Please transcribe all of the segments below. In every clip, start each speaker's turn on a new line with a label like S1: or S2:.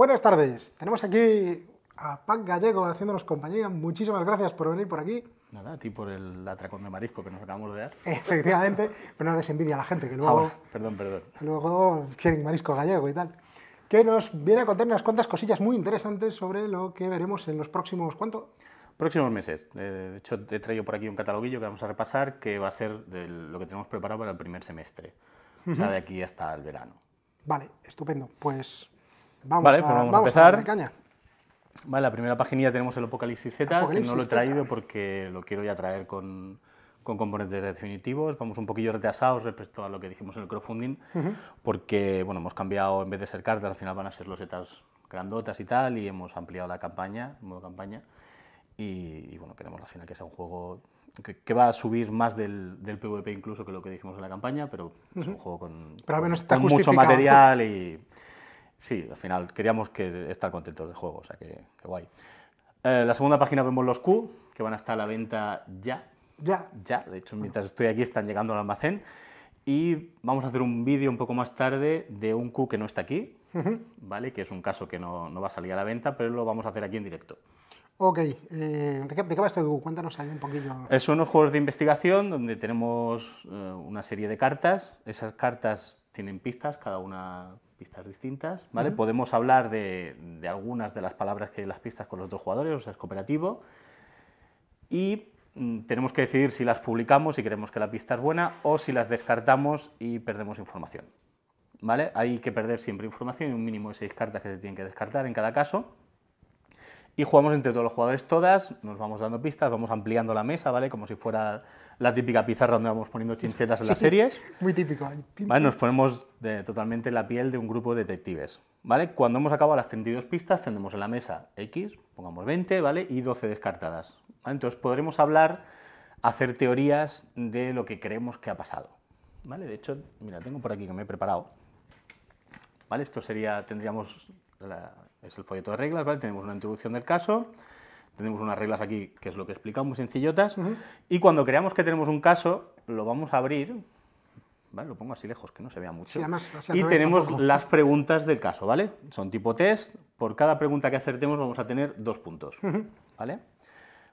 S1: Buenas tardes. Tenemos aquí a Pac Gallego haciéndonos compañía. Muchísimas gracias por venir por aquí.
S2: Nada, a ti por el atracón de marisco que nos acabamos de dar.
S1: Efectivamente, pero no desenvidia a la gente, que ah, luego... perdón, perdón. Luego quieren marisco gallego y tal. Que nos viene a contar unas cuantas
S2: cosillas muy interesantes sobre lo que veremos en los próximos... ¿Cuánto? Próximos meses. Eh, de hecho, te he traído por aquí un cataloguillo que vamos a repasar, que va a ser de lo que tenemos preparado para el primer semestre. ya de aquí hasta el verano.
S1: Vale, estupendo. Pues Vamos, vale, pues vamos, a empezar.
S2: Vale, la primera página tenemos el Apocalipsis Z, que no lo he traído porque lo quiero ya traer con, con componentes definitivos, vamos un poquillo retrasados respecto a lo que dijimos en el crowdfunding, porque bueno, hemos cambiado, en vez de ser cartas, al final van a ser los losetas grandotas y tal, y hemos ampliado la campaña, el modo campaña, y, bueno, queremos al final que sea un juego que, va a subir más del, del, PvP incluso que lo que dijimos en la campaña, pero es un juego con, pero menos con mucho material y Sí, al final queríamos que estar contentos del juego, o sea que, guay. Eh, la segunda página vemos los Q, que van a estar a la venta ya. Ya. Ya, de hecho, mientras estoy aquí están llegando al almacén. Y vamos a hacer un vídeo un poco más tarde de un Q que no está aquí, ¿vale? Que es un caso que no, no, va a salir a la venta, pero lo vamos a hacer aquí en directo.
S1: Ok, eh, ¿de, qué, va esto Q? Cuéntanos ahí un
S2: poquillo. son unos juegos de investigación donde tenemos eh, una serie de cartas. Esas cartas tienen pistas, cada una pistas distintas, ¿vale? Podemos hablar de, algunas de las palabras que hay en las pistas con los dos jugadores, o sea, es cooperativo. Y mm, tenemos que decidir si las publicamos, y creemos que la pista es buena, o si las descartamos y perdemos información. ¿Vale? Hay que perder siempre información y un mínimo de seis cartas que se tienen que descartar en cada caso. Y jugamos entre todos los jugadores todas, nos vamos dando pistas, vamos ampliando la mesa, ¿vale? Como si fuera la típica pizarra donde vamos poniendo chinchetas en las series.
S1: Muy típico. ¿eh? Nos
S2: ponemos totalmente la piel de un grupo de detectives. ¿vale? Cuando hemos acabado las 32 pistas, tendremos en la mesa X, pongamos 20, ¿vale? y 12 descartadas. Entonces podremos hablar, hacer teorías de lo que creemos que ha pasado. ¿vale? De hecho, mira, tengo por aquí que me he preparado. ¿Vale? Esto sería, tendríamos, es el folleto de reglas, ¿vale? tenemos una introducción del caso tenemos unas reglas aquí, que es lo que explicamos explicado, muy sencillotas. Y cuando creamos que tenemos un caso, lo vamos a abrir. ¿Vale? Lo pongo así lejos, que no se vea mucho. y tenemos las preguntas del caso, ¿vale? Son tipo test. Por cada pregunta que acertemos vamos a tener dos puntos. ¿Vale?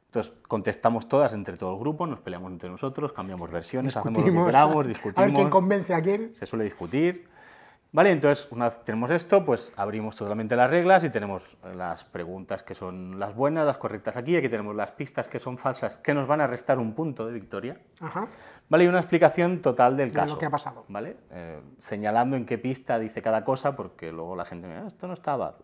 S2: Entonces, contestamos todas entre todo el grupo, nos peleamos entre nosotros, cambiamos versiones, hacemos lo discutimos. A ver quién convence a quién. Se suele discutir. Vale, entonces una vez tenemos esto, pues abrimos totalmente las reglas y tenemos las preguntas que son las buenas, las correctas aquí, aquí tenemos las pistas que son falsas, que nos van a restar un punto de victoria. Vale, y una explicación total del de caso. lo que ha pasado. Vale, eh, señalando en qué pista dice cada cosa, porque luego la gente me ah, esto no estaba.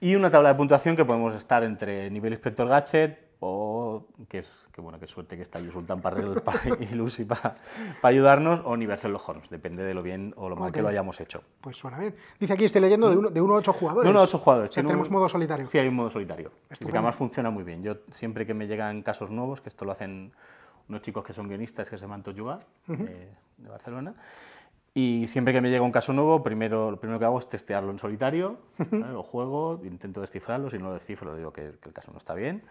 S2: Y una tabla de puntuación que podemos estar entre nivel inspector gadget, o que es que bueno, qué suerte que está para el pa, y Lucy para ayudarnos, o Universal los Holmes, depende de lo bien o lo mal que lo hayamos hecho.
S1: Pues suena bien. Dice aquí, estoy leyendo de de uno a ocho jugadores. De uno a ocho jugadores. tenemos
S2: modo solitario. Sí, hay un modo solitario. Y que además funciona muy bien. Yo siempre que me llegan casos nuevos, que esto lo hacen unos chicos que son guionistas que se llaman Toyuga, eh, de Barcelona, y siempre que me llega un caso nuevo, primero, lo primero que hago es testearlo en solitario, lo juego, intento descifrarlo, si no lo descifro, le digo que, el caso no está bien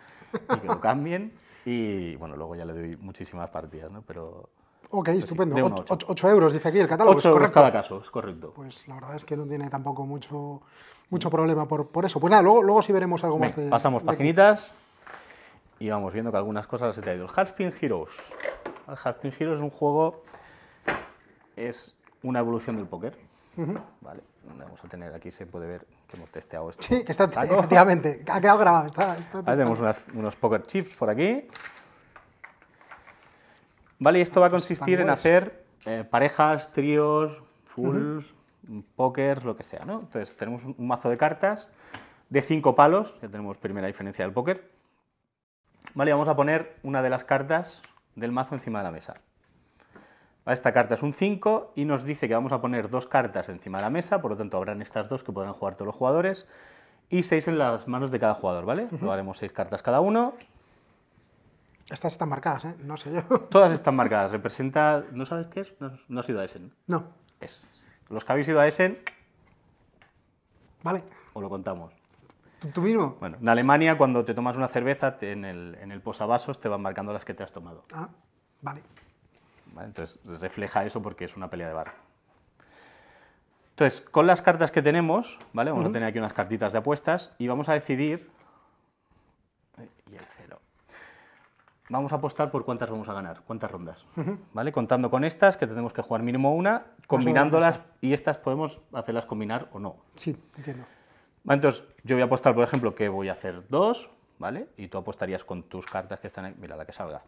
S2: y que lo cambien. Y bueno, luego ya le doy muchísimas partidas, ¿no? Pero, ok, estupendo.
S1: 8. euros, dice aquí el catálogo. 8 euros cada
S2: caso, es correcto. Pues la
S1: verdad es que no tiene tampoco mucho, mucho problema por, por eso. Pues nada, luego, luego sí veremos algo más de... Pasamos
S2: paginitas y vamos viendo que algunas cosas se te ha ido. El Halfpin Heroes. El Heroes es un juego... Es una evolución del póker. vamos a tener aquí, se puede ver que hemos testeado esto. Sí, que está, efectivamente, ha quedado
S1: grabado. tenemos
S2: unos poker chips por aquí. Vale, y esto va a consistir en hacer eh, parejas, tríos, fulls, póker, pókers, lo que sea, Entonces tenemos un, mazo de cartas de cinco palos, ya tenemos primera diferencia del póker. Vale, vamos a poner una de las cartas del mazo encima de la mesa. Esta carta es un 5 y nos dice que vamos a poner dos cartas encima de la mesa, por lo tanto habrán estas dos que podrán jugar todos los jugadores, y seis en las manos de cada jugador, ¿vale? Lo haremos seis cartas cada uno.
S1: Estas están marcadas, ¿eh? No sé yo.
S2: Todas están marcadas. Representa... ¿No sabes qué es? No, has ido a Essen. No. Es. Los que habéis ido a Essen... Vale. o lo contamos. ¿Tú, mismo? Bueno, en Alemania cuando te tomas una cerveza, en, el, en el posavasos te van marcando las que te has tomado.
S1: Ah, vale.
S2: Entonces refleja eso porque es una pelea de barra. Entonces, con las cartas que tenemos, ¿vale? Vamos a tener aquí unas cartitas de apuestas y vamos a decidir... Y el cero. Vamos a apostar por cuántas vamos a ganar, cuántas rondas, ¿vale? Contando con estas, que tenemos que jugar mínimo una, combinándolas y estas podemos hacerlas combinar o no. Sí, entiendo. Entonces, yo voy a apostar, por ejemplo, que voy a hacer dos, ¿vale? Y tú apostarías con tus cartas que están ahí, mira, la que salga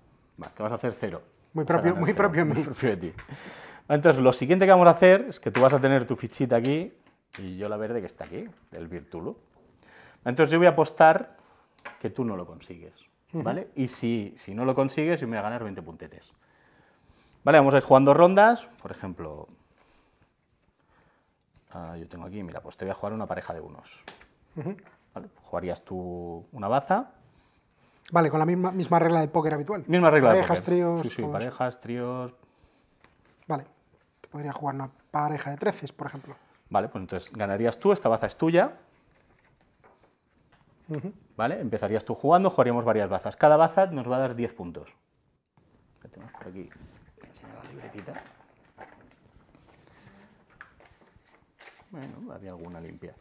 S2: que vas a hacer cero. Muy propio, muy, propio muy propio de ti. Entonces, lo siguiente que vamos a hacer es que tú vas a tener tu fichita aquí y yo la verde que está aquí, del Virtulo. Entonces, yo voy a apostar que tú no lo consigues, ¿vale? Y si, no lo consigues, yo me voy a ganar 20 puntetes. Vale, vamos a ir jugando rondas, por ejemplo... Ah, yo tengo aquí, mira, pues te voy a jugar una pareja de unos. Jugarías tú una baza,
S1: Vale, con la misma, misma regla de póker
S2: habitual. Misma regla parejas, tríos. Sí, sí, parejas, tríos.
S1: Vale. Te podría jugar una pareja de treces, por ejemplo.
S2: Vale, pues entonces ganarías tú, esta baza es tuya. ¿Vale? Empezarías tú jugando, jugaríamos varias bazas. Cada baza nos va a dar 10 puntos. ¿Qué tenemos por aquí. la libretita. Bueno, había alguna limpia.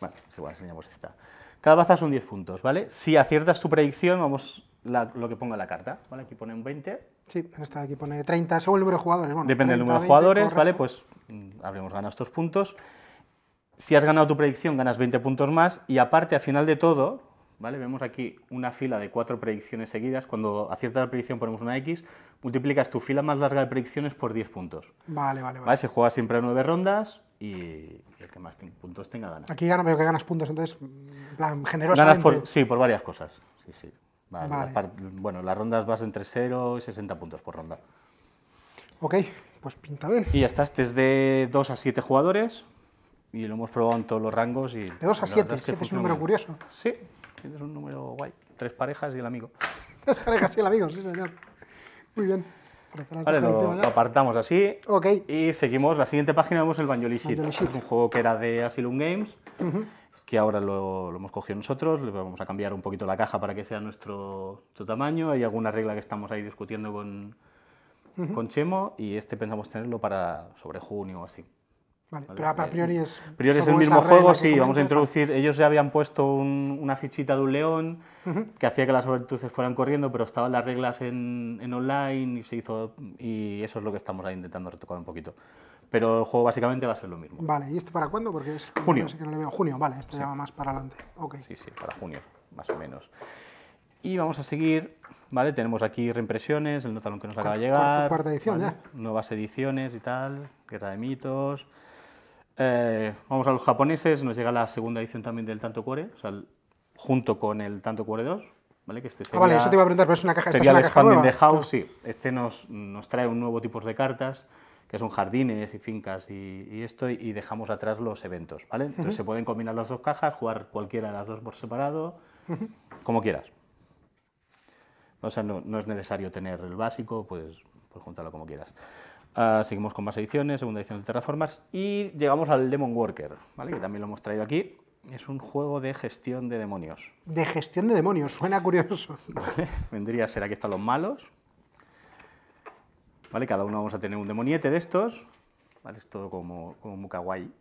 S2: Bueno, pues igual enseñamos esta. Cada baza son 10 puntos, ¿vale? Si aciertas tu predicción, vamos lo que ponga la carta, ¿vale? Aquí pone un 20. Sí, en esta aquí pone 30, según el número de jugadores. Depende del número de jugadores, ¿vale? Pues mm, habremos ganado estos puntos. Si has ganado tu predicción, ganas 20 puntos más y aparte, al final de todo, ¿vale? Vemos aquí una fila de cuatro predicciones seguidas. Cuando aciertas la predicción ponemos una X, multiplicas tu fila más larga de predicciones por 10 puntos. Vale, vale, vale. Se juega siempre a nueve rondas y el que más puntos tenga gana. Aquí gana, veo que ganas
S1: puntos, entonces, plan, generosamente. Ganas por,
S2: sí, por varias cosas. Sí, sí. Vale, bueno, las rondas vas entre 0 y 60 puntos por ronda.
S1: Ok, pues pinta bien.
S2: Y ya está, este es de 2 a 7 jugadores y lo hemos probado en todos los rangos. Y de 2 a 7, es, un número curioso. Sí, es un número guay. Tres parejas y el amigo. Tres
S1: parejas y el amigo, sí señor. Muy bien. Vale, lo,
S2: apartamos así okay. y seguimos. La siguiente página vemos el Banjolishit. Es un juego que era de Asylum Games, que ahora lo, hemos cogido nosotros. Le vamos a cambiar un poquito la caja para que sea nuestro, tamaño. Hay alguna regla que estamos ahí discutiendo con, con Chemo y este pensamos tenerlo para sobre junio o así.
S1: Vale, pero a eh, priori es... A
S2: priori es el mismo juego, sí, vamos a introducir... Ellos ya habían puesto una fichita de un león que hacía que las virtudes fueran corriendo, pero estaban las reglas en, online y se hizo... Y eso es lo que estamos ahí intentando retocar un poquito. Pero el juego básicamente va a ser lo mismo.
S1: Vale, ¿y este para cuándo? Porque es... Junio. que no le veo. Junio, vale, este se llama más para adelante. Okay.
S2: Sí, sí, para junio, más o menos. Y vamos a seguir, ¿vale? Tenemos aquí reimpresiones, el notalón que nos acaba de llegar. Cuarta edición, Nuevas ediciones y tal, Guerra de mitos... Eh, vamos a los japoneses, nos llega la segunda edición también del Tanto Core, o sea, junto con el Tanto Core 2, ¿vale? Que este sería, ah, vale, eso te iba a preguntar, es una caja, expanding House, sí. Este nos, nos trae un nuevo tipo de cartas, que son jardines y fincas y, esto, y dejamos atrás los eventos, ¿vale? Entonces se pueden combinar las dos cajas, jugar cualquiera de las dos por separado, como quieras. O sea, no, no, es necesario tener el básico, pues, pues juntarlo como quieras. Ah, seguimos con más ediciones, segunda edición de Terraformers y llegamos al Demon Worker, que también lo hemos traído aquí. Es un juego de gestión de demonios.
S1: De gestión de demonios, suena curioso.
S2: Vendría a ser, aquí están los malos. ¿Vale? Cada uno vamos a tener un demoniete de estos. Es todo como, como muy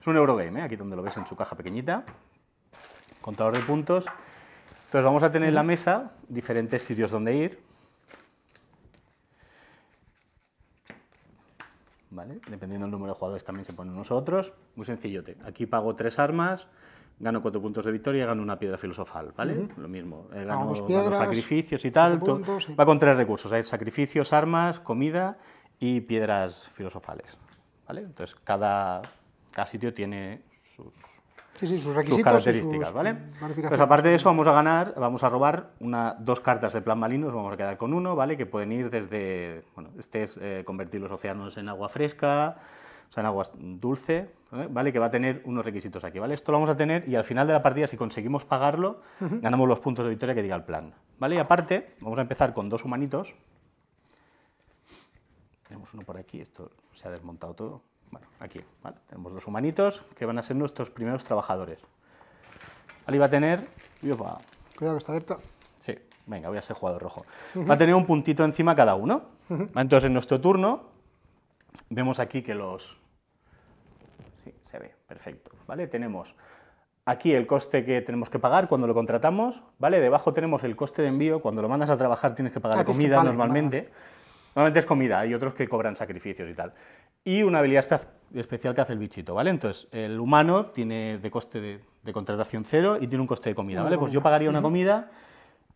S2: Es un Eurogame, ¿eh? aquí donde lo ves en su caja pequeñita. Contador de puntos. Entonces vamos a tener en la mesa diferentes sitios donde ir. ¿vale? Dependiendo del número de jugadores también se ponen nosotros otros. Muy sencillote. Aquí pago tres armas, gano cuatro puntos de victoria y gano una piedra filosofal, ¿vale? Lo mismo. Eh, ah, gano, sacrificios y tal. Va con tres recursos. Hay ¿eh? sacrificios, armas, comida y piedras filosofales, ¿vale? Entonces cada, cada sitio tiene sus Sí, sus requisitos. Sus características, ¿vale? Pues aparte de eso, vamos a ganar, vamos a robar dos cartas de plan malinos, nos vamos a quedar con uno, ¿vale? Que pueden ir desde, bueno, este es eh, convertir los océanos en agua fresca, o sea, en agua dulce, ¿vale? Que va a tener unos requisitos aquí, ¿vale? Esto lo vamos a tener y al final de la partida, si conseguimos pagarlo, ganamos los puntos de victoria que diga el plan, ¿vale? Y aparte, vamos a empezar con dos humanitos. Tenemos uno por aquí, esto se ha desmontado todo. Bueno, aquí, Tenemos dos humanitos que van a ser nuestros primeros trabajadores. Ali va a tener... Cuidado que está abierta. Sí, venga, voy a ser jugador rojo. Va a tener un puntito encima cada uno. Entonces, en nuestro turno, vemos aquí que los... Sí, se ve, perfecto, ¿vale? Tenemos aquí el coste que tenemos que pagar cuando lo contratamos, ¿vale? Debajo tenemos el coste de envío, cuando lo mandas a trabajar tienes que ah, pagar comida normalmente. Normalmente es comida, hay otros que cobran sacrificios y tal y una habilidad especial que hace el bichito, ¿vale? Entonces, el humano tiene de coste de, contratación cero y tiene un coste de comida, ¿vale? Pues yo pagaría una comida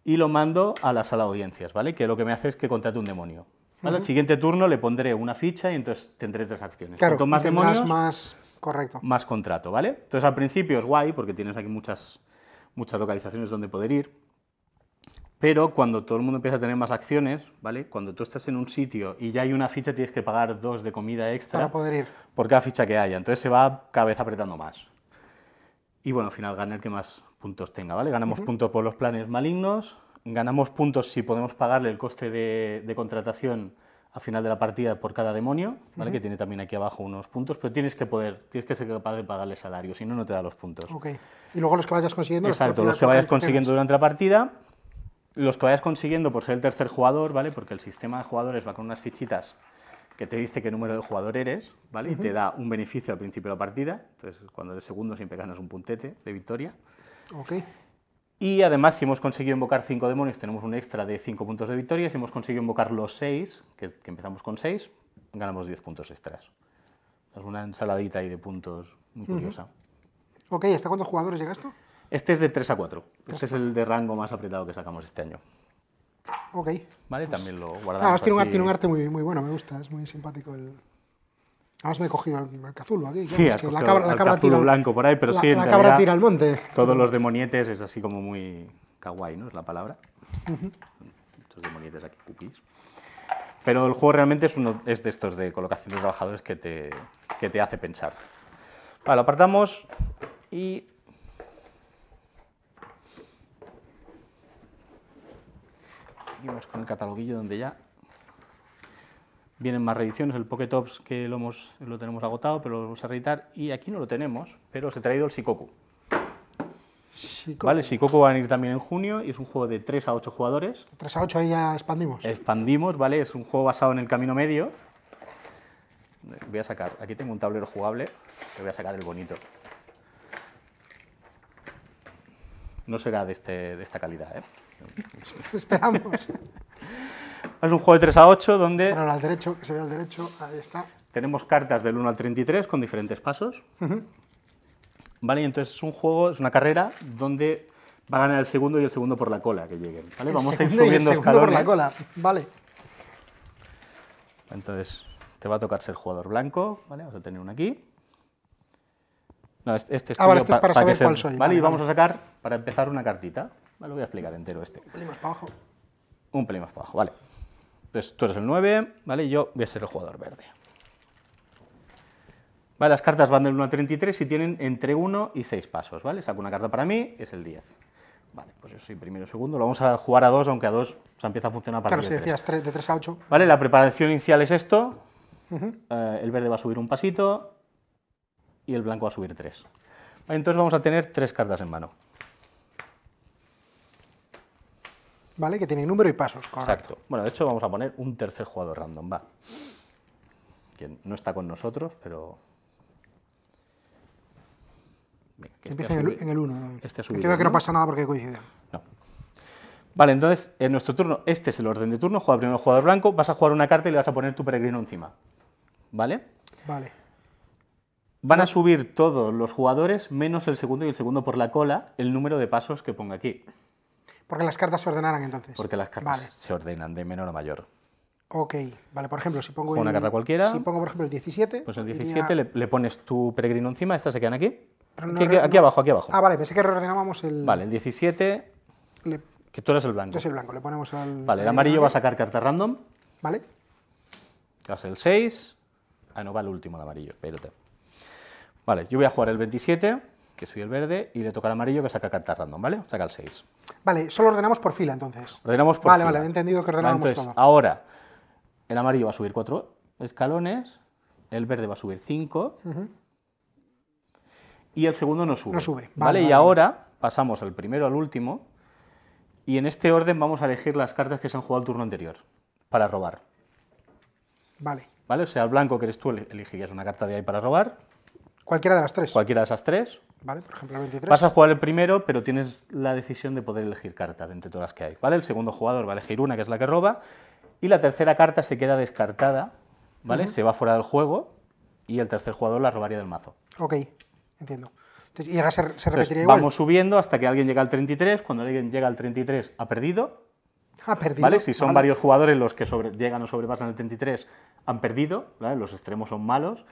S2: y lo mando a la sala de audiencias, ¿vale? Que lo que me hace es que contrate un demonio. ¿vale? Al siguiente turno le pondré una ficha y entonces tendré tres acciones. Claro, Cuanto más demonios, más... Correcto. más contrato, ¿vale? Entonces al principio es guay porque tienes aquí muchas, muchas localizaciones donde poder ir. Pero cuando todo el mundo empieza a tener más acciones, ¿vale? Cuando tú estás en un sitio y ya hay una ficha, tienes que pagar dos de comida extra. Para poder ir. Por cada ficha que haya. Entonces se va cada vez apretando más. Y bueno, al final gana el que más puntos tenga, ¿vale? Ganamos puntos por los planes malignos, ganamos puntos si podemos pagarle el coste de, contratación al final de la partida por cada demonio, ¿vale? Que tiene también aquí abajo unos puntos, pero tienes que poder, tienes que ser capaz de pagarle salario, si no, no te da los puntos.
S1: Y luego los que vayas consiguiendo. Exacto, los que vayas consiguiendo
S2: durante la partida los que vayas consiguiendo por ser el tercer jugador, ¿vale? Porque el sistema de jugadores va con unas fichitas que te dice qué número de jugador eres, ¿vale? Y te da un beneficio al principio de la partida. Entonces, cuando eres segundo siempre ganas un puntete de victoria. Y además, si hemos conseguido invocar cinco demonios, tenemos un extra de cinco puntos de victoria. Si hemos conseguido invocar los seis, que, empezamos con seis, ganamos diez puntos extras. Es una ensaladita ahí de puntos muy curiosa.
S1: Ok, ¿hasta cuántos jugadores llegas tú?
S2: Este es de 3 a 4. Este es el de rango más apretado que sacamos este año. Ok. Vale, pues también lo guardamos. así. tiene, un, arte
S1: muy, muy bueno, me gusta, es muy simpático el. Además me he cogido el, azul aquí. Sí, has que la cabra, la cabra blanco por ahí, pero sí, en la
S2: cabra tira al monte. Todos los demonietes es así como muy kawaii, ¿no? Es la palabra. Muchos Estos demonietes aquí, cookies. Pero el juego realmente es, uno, es de estos de colocación de trabajadores que te, que te hace pensar. Vale, lo apartamos y seguimos con el cataloguillo donde ya vienen más reediciones, el Pocket Tops que lo, lo tenemos agotado, pero lo vamos a reeditar, y aquí no lo tenemos, pero os he traído el Sikoku. Shikoku. Vale, Shikoku va a venir también en junio y es un juego de 3 a 8 jugadores.
S1: 3 a 8 ahí ya expandimos.
S2: Expandimos, ¿vale? Es un juego basado en el camino medio. Voy a sacar, aquí tengo un tablero jugable, le voy a sacar el bonito. No será de, este, de esta calidad, ¿eh? Esperamos. Es un juego de 3 a 8 donde...
S1: al derecho, que se ve al derecho, ahí está.
S2: Tenemos cartas del 1 al 33 con diferentes pasos. ¿Vale? entonces es un juego, es una carrera donde va a ganar el segundo y el segundo por la cola que lleguen. Vamos a ir subiendo y el segundo por la cola, vale. Entonces, te va a tocar ser jugador blanco, ¿vale? Vamos a tener uno aquí. No, este, este, ah, este es, para, saber cuál soy. vale, y vamos a sacar, para empezar, una cartita lo voy a explicar entero este. Un pelín más para abajo. Un pelín más para abajo, vale. Entonces tú eres el 9, ¿vale? Y yo voy a ser el jugador verde. Vale, las cartas van del 1 al 33 y tienen entre 1 y 6 pasos, ¿vale? Saco una carta para mí, es el 10. Vale, pues yo soy primero segundo. Lo vamos a jugar a 2, aunque a 2 se empieza a funcionar para Claro, si decías de 3 a 8. Vale, la preparación inicial es esto. Eh, el verde va a subir un pasito y el blanco va a subir 3. Vale, entonces vamos a tener 3 cartas en mano.
S1: ¿Vale? Que tiene número y pasos, Exacto.
S2: Bueno, de hecho vamos a poner un tercer jugador random, va. Que no está con nosotros, pero... que Empieza este en el 1. Este ha que no pasa nada porque coincide. No. Vale, entonces, en nuestro turno, este es el orden de turno, juega primero el jugador blanco, vas a jugar una carta y le vas a poner tu peregrino encima. ¿Vale? Vale. Van a subir todos los jugadores, menos el segundo y el segundo por la cola, el número de pasos que ponga aquí.
S1: Porque las cartas se ordenarán entonces. Porque
S2: las cartas se ordenan de menor a mayor.
S1: Ok, vale, por ejemplo, si pongo... Una carta cualquiera. Si pongo, por
S2: ejemplo, el 17... Pues el 17 le, pones tu peregrino encima, estas se quedan aquí. aquí, abajo, aquí abajo. Ah, vale, pensé que reordenábamos el... Vale, el 17... Que tú eres el blanco. Yo soy
S1: el blanco, le ponemos al... Vale, el amarillo va a sacar carta random. Vale.
S2: va a el 6. Ah, no, va el último, el amarillo, espérate. Vale, yo voy a jugar el 27 que soy el verde, y le toca al amarillo que saca cartas random, ¿vale? Saca el 6.
S1: Vale, solo ordenamos por fila entonces.
S2: Ordenamos por fila. Vale, vale, he entendido que ordenamos entonces, Ahora, el amarillo va a subir 4 escalones, el verde va a subir 5, y el segundo no sube. No sube. Vale, y ahora pasamos al primero al último, y en este orden vamos a elegir las cartas que se han jugado el turno anterior, para robar. Vale. ¿Vale? O sea, el blanco que eres tú elegirías una carta de ahí para robar. Cualquiera de las tres. Cualquiera de esas tres. Por ejemplo, 23. Vas a jugar el primero, pero tienes la decisión de poder elegir carta de entre todas las que hay, ¿vale? El segundo jugador va a elegir una, que es la que roba, y la tercera carta se queda descartada, ¿vale? Se va fuera del juego y el tercer jugador la robaría del mazo.
S1: Ok, entiendo. y ahora se, repetiría igual. Vamos
S2: subiendo hasta que alguien llega al 33, cuando alguien llega al 33 ha perdido, ha perdido. ¿Vale? Si son varios jugadores los que llegan o sobrepasan el 33, han perdido, los extremos son malos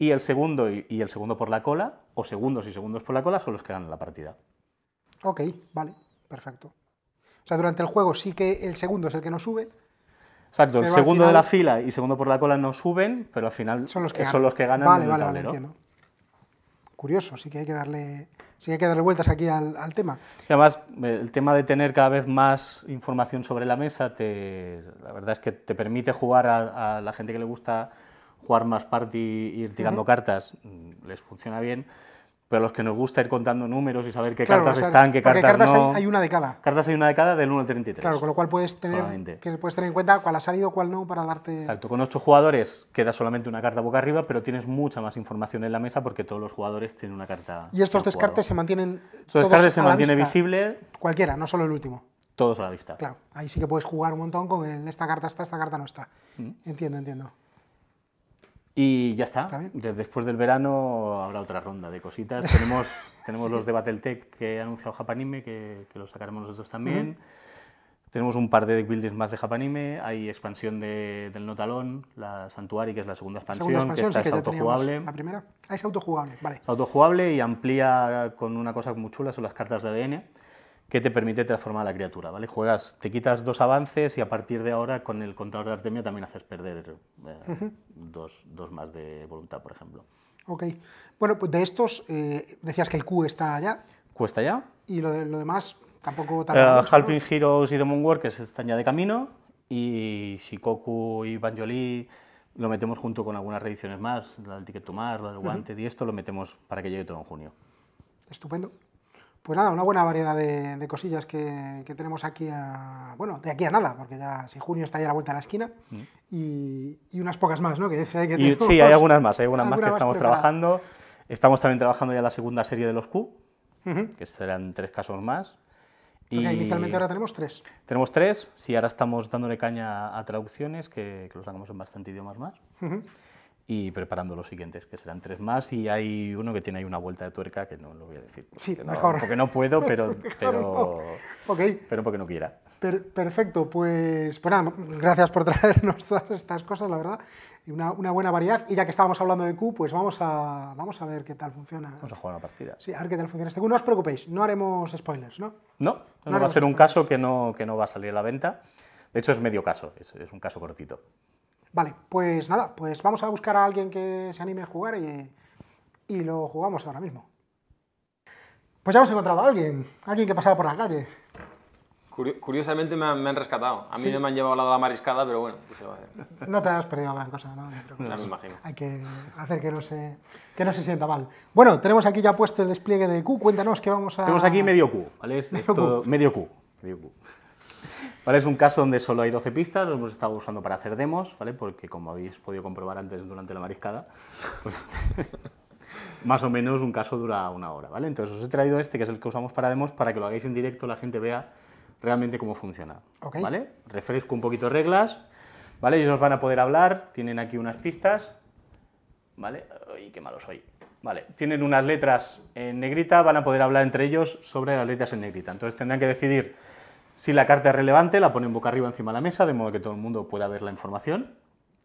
S2: y el segundo y, el segundo por la cola, o segundos y segundos por la cola, son los que ganan la partida.
S1: Ok, vale, perfecto. O sea, durante el juego sí que el segundo es el que no sube.
S2: Exacto, el segundo de la fila y segundo por la cola no suben, pero al final son los que, eh, ganan. Los que Vale, vale, vale, entiendo.
S1: Curioso, sí que hay que darle, sí hay que darle vueltas aquí al, tema.
S2: además, el tema de tener cada vez más información sobre la mesa, te, la verdad es que te permite jugar a la gente que le gusta jugar más party, ir tirando cartas, mm, les funciona bien. Pero a los que nos gusta ir contando números y saber qué cartas están, qué cartas, no... Hay, hay una de cada. Cartas hay una de cada del 1 al 33. Claro, con lo cual puedes tener, que
S1: puedes tener en cuenta cuál ha salido, cuál no, para darte...
S2: Exacto, con ocho jugadores queda solamente una carta boca arriba, pero tienes mucha más información en la mesa porque todos los jugadores tienen una carta... ¿Y estos descartes se
S1: mantienen... Estos descartes se mantiene visible... Cualquiera, no solo el último
S2: todos a la vista. Claro,
S1: ahí sí que puedes jugar un montón con esta carta está, esta carta no está. Mm. Entiendo, entiendo.
S2: Y ya está. Después del verano habrá otra ronda de cositas. Tenemos, tenemos los de Battletech que ha anunciado Japanime, que, que los sacaremos nosotros también. Tenemos un par de deck buildings más de Japanime. Hay expansión del Notalón, la Santuari, que es la segunda expansión, que está es autojugable. La
S1: primera. Ah, es autojugable, vale.
S2: autojugable y amplía con una cosa muy chula, son las cartas de ADN que te permite transformar la criatura, ¿vale? Juegas, te quitas dos avances y a partir de ahora con el contador de Artemia también haces perder eh, dos, dos, más de voluntad, por ejemplo.
S1: Ok. Bueno, pues de estos, eh, decías que el Q está allá. Q está allá. Y lo, de, lo demás tampoco... tan eh, Halpin
S2: Heroes y Demon que están ya de camino y Shikoku y Banjoli lo metemos junto con algunas reediciones más, la del Ticket to Mar, la del Guante y esto lo metemos para que llegue todo en junio.
S1: Estupendo. Pues nada, una buena variedad de, cosillas que, tenemos aquí a, bueno, de aquí a nada, porque ya si junio está ya a la vuelta de la esquina mm. y, unas pocas más, ¿no? hay sí, hay algunas más, hay algunas, más que estamos trabajando.
S2: Estamos también trabajando ya la segunda serie de los Q, que serán tres casos más. Y okay, inicialmente ahora tenemos tres. Tenemos tres, Si ahora estamos dándole caña a, traducciones, que, que, los hagamos en bastante idiomas más y preparando los siguientes, que serán tres más, y hay uno que tiene ahí una vuelta de tuerca que no lo voy a decir. Sí, mejor. Porque no puedo, pero, pero, pero porque no quiera.
S1: perfecto, pues, pues, nada, gracias por traernos todas estas cosas, la verdad, y una, buena variedad. Y ya que estábamos hablando de Q, pues vamos a, vamos a ver qué tal funciona. Vamos a jugar una partida. Sí, a ver qué tal funciona este Q. No os preocupéis, no haremos spoilers, ¿no?
S2: No, no, va a ser un caso que no, que no va a salir a la venta. De hecho, es medio caso, es un caso cortito.
S1: Vale, pues nada, pues vamos a buscar a alguien que se anime a jugar y, y lo jugamos ahora mismo. Pues ya hemos encontrado a alguien, alguien que pasaba por la calle.
S3: Curiosamente me han, rescatado. A mí no me han llevado la mariscada, pero bueno, pues se va a hacer?
S1: No te has perdido gran cosa, ¿no? No, me imagino. Hay que hacer que no, se, que no se sienta mal. Bueno, tenemos aquí ya puesto el despliegue de Q. Cuéntanos qué vamos a... Tenemos aquí medio Q, ¿vale? Esto, Medio
S2: Q. Es un caso donde solo hay 12 pistas, lo hemos estado usando para hacer demos, ¿vale? porque como habéis podido comprobar antes durante la mariscada, pues, más o menos un caso dura una hora. ¿vale? Entonces os he traído este, que es el que usamos para demos, para que lo hagáis en directo, la gente vea realmente cómo funciona. ¿vale? Refresco un poquito reglas, ¿vale? ellos os van a poder hablar, tienen aquí unas pistas, ¿vale? Uy, qué malo soy. Vale, tienen unas letras en negrita, van a poder hablar entre ellos sobre las letras en negrita. Entonces tendrán que decidir si la carta es relevante, la ponen boca arriba encima de la mesa, de modo que todo el mundo pueda ver la información.